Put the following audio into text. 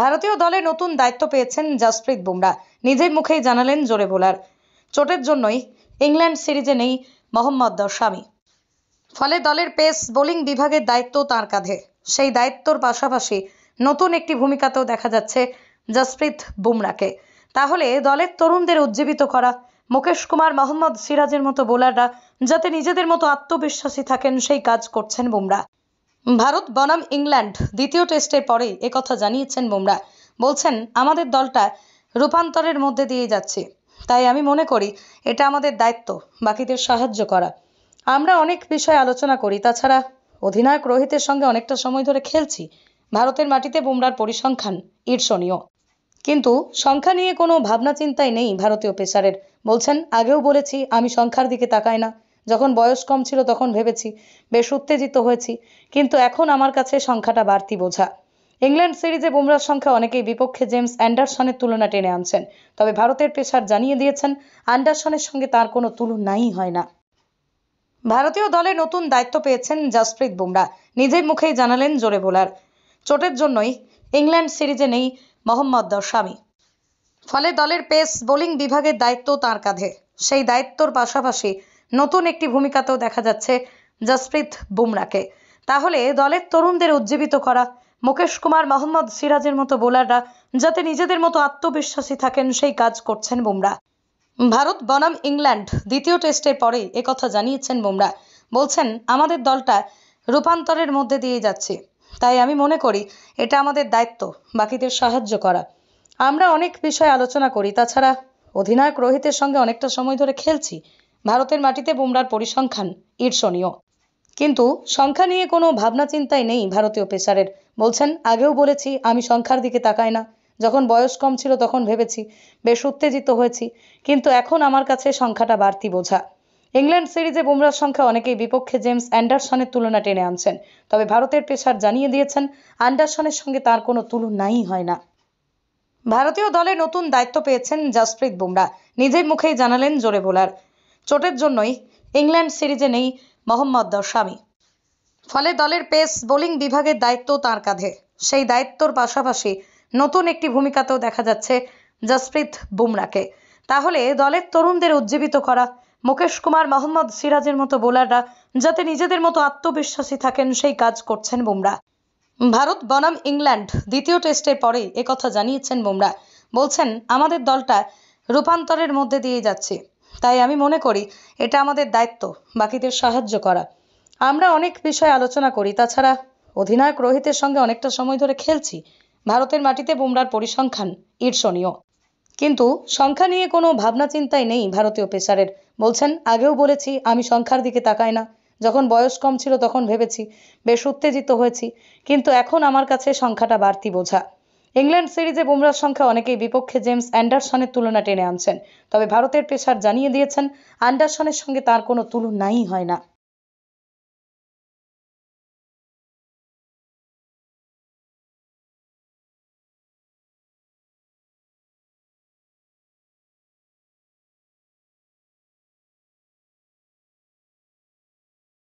ভারতীয় দলে নতুন দায়িত্ব পেয়েছেন জাসপ্রীত বুমরা নিজের মুখেই জানালেন জোরে বোলার চোটের জন্যই ইংল্যান্ড সিরিজে নেই মোহাম্মদ দশামি ফলে দলের পেস বোলিং বিভাগের দায়িত্ব তার কাঁধে সেই দায়িত্বর পাশাপাশি নতুন একটি ভূমিকাতেও দেখা যাচ্ছে জসপ্রীত বুমরাকে তাহলে দলের তরুণদের উজ্জীবিত করা মুকেশ কুমার মোহাম্মদ সিরাজের মতো বোলাররা যাতে নিজেদের মতো আত্মবিশ্বাসী থাকেন সেই কাজ করছেন বুমরা ভারত বনাম ইংল্যান্ড দ্বিতীয় টেস্টের পরেই একথা জানিয়েছেন বুমরা বলছেন আমাদের দলটা রূপান্তরের মধ্যে দিয়ে যাচ্ছে তাই আমি মনে করি এটা আমাদের দায়িত্ব বাকিদের সাহায্য করা আমরা অনেক বিষয়ে আলোচনা করি তাছাড়া অধিনায়ক রোহিতের সঙ্গে অনেকটা সময় ধরে খেলছি ভারতের মাটিতে বুমরার পরিসংখ্যান ঈর্ষণীয় কিন্তু সংখ্যা নিয়ে কোনো ভাবনা চিন্তাই নেই ভারতীয় পেসারের বলছেন আগেও বলেছি আমি সংখ্যার দিকে তাকাই না যখন বয়স কম ছিল তখন ভেবেছি বেশ উত্তেজিত হয়েছি কিন্তু এখন আমার কাছে সংখ্যাটা বাড়তি বোঝা ইংল্যান্ড সিরিজে বুমরার সংখ্যা অনেকেই বিপক্ষে জেমস অ্যান্ডারসনের তুলনা টেনে আনছেন তবে ভারতের পেশার জানিয়ে দিয়েছেন অ্যান্ডারসনের সঙ্গে তার কোনো তুলনাই হয় না ভারতীয় দলে নতুন দায়িত্ব পেয়েছেন জাসপ্রীত বুমরা নিজের মুখেই জানালেন জোরে বোলার চোটের জন্যই ইংল্যান্ড সিরিজে নেই মোহাম্মদ দশামি ফলে দলের পেস বোলিং বিভাগের দায়িত্ব তার কাঁধে সেই দায়িত্বর পাশাপাশি নতুন একটি ভূমিকাতেও দেখা যাচ্ছে জসপ্রীত বুমরাকে তাহলে দলের তরুণদের উজ্জীবিত করা মুকেশ কুমার মোহাম্মদ সিরাজের মতো বোলাররা যাতে নিজেদের মতো আত্মবিশ্বাসী থাকেন সেই কাজ করছেন বুমরা ভারত বনাম ইংল্যান্ড দ্বিতীয় টেস্টের পরেই একথা জানিয়েছেন বুমরা বলছেন আমাদের দলটা রূপান্তরের মধ্যে দিয়ে যাচ্ছে তাই আমি মনে করি এটা আমাদের দায়িত্ব বাকিদের সাহায্য করা আমরা অনেক বিষয়ে আলোচনা করি তাছাড়া অধিনায়ক রোহিতের সঙ্গে অনেকটা সময় ধরে খেলছি ভারতের মাটিতে বুমরার পরিসংখ্যান ঈর্ষণীয় কিন্তু সংখ্যা নিয়ে কোনো ভাবনা চিন্তাই নেই ভারতীয় পেশারের বলছেন আগেও বলেছি আমি সংখ্যার দিকে তাকাই না যখন বয়স কম ছিল তখন ভেবেছি বেশ উত্তেজিত হয়েছি কিন্তু এখন আমার কাছে সংখ্যাটা বাড়তি বোঝা ইংল্যান্ড সিরিজে বুমরার সংখ্যা অনেকেই বিপক্ষে জেমস অ্যান্ডারসনের তুলনা টেনে আনছেন তবে ভারতের পেশার জানিয়ে দিয়েছেন অ্যান্ডারসনের সঙ্গে তার কোনো তুলনাই হয় না ভারতীয় দলে নতুন দায়িত্ব পেয়েছেন জাসপ্রীত বুমরা নিজের মুখেই জানালেন জোরে বোলার চোটের জন্যই ইংল্যান্ড সিরিজে নেই মোহাম্মদ দশামি ফলে দলের পেস বোলিং বিভাগের দায়িত্ব তাঁর কাঁধে সেই দায়িত্বর পাশাপাশি নতুন একটি ভূমিকাতেও দেখা যাচ্ছে জসপ্রীত বুমরাকে তাহলে দলের তরুণদের উজ্জীবিত করা মুকেশ কুমার মোহাম্মদ সিরাজের মতো বোলাররা যাতে নিজেদের মতো আত্মবিশ্বাসী থাকেন সেই কাজ করছেন বুমরা ভারত বনাম ইংল্যান্ড দ্বিতীয় টেস্টের পরে একথা জানিয়েছেন বুমরা বলছেন আমাদের দলটা রূপান্তরের মধ্যে দিয়ে যাচ্ছে তাই আমি মনে করি এটা আমাদের দায়িত্ব বাকিদের সাহায্য করা আমরা অনেক বিষয় আলোচনা করি তাছাড়া অধিনায়ক রোহিতের সঙ্গে অনেকটা সময় ধরে খেলছি ভারতের মাটিতে বুমরার পরিসংখ্যান ঈর্ষণীয় কিন্তু সংখ্যা নিয়ে কোনো ভাবনা চিন্তাই নেই ভারতীয় পেসারের বলছেন আগেও বলেছি আমি সংখ্যার দিকে তাকাই না যখন বয়স কম ছিল তখন ভেবেছি বেশ উত্তেজিত হয়েছি কিন্তু এখন আমার কাছে সংখ্যাটা বাড়তি বোঝা ইংল্যান্ড সিরিজে বুমরার সংখ্যা অনেকেই বিপক্ষে জেমস অ্যান্ডারসনের তুলনা টেনে আনছেন তবে ভারতের পেশার জানিয়ে দিয়েছেন অ্যান্ডারসনের সঙ্গে তার কোনো তুলনাই হয় না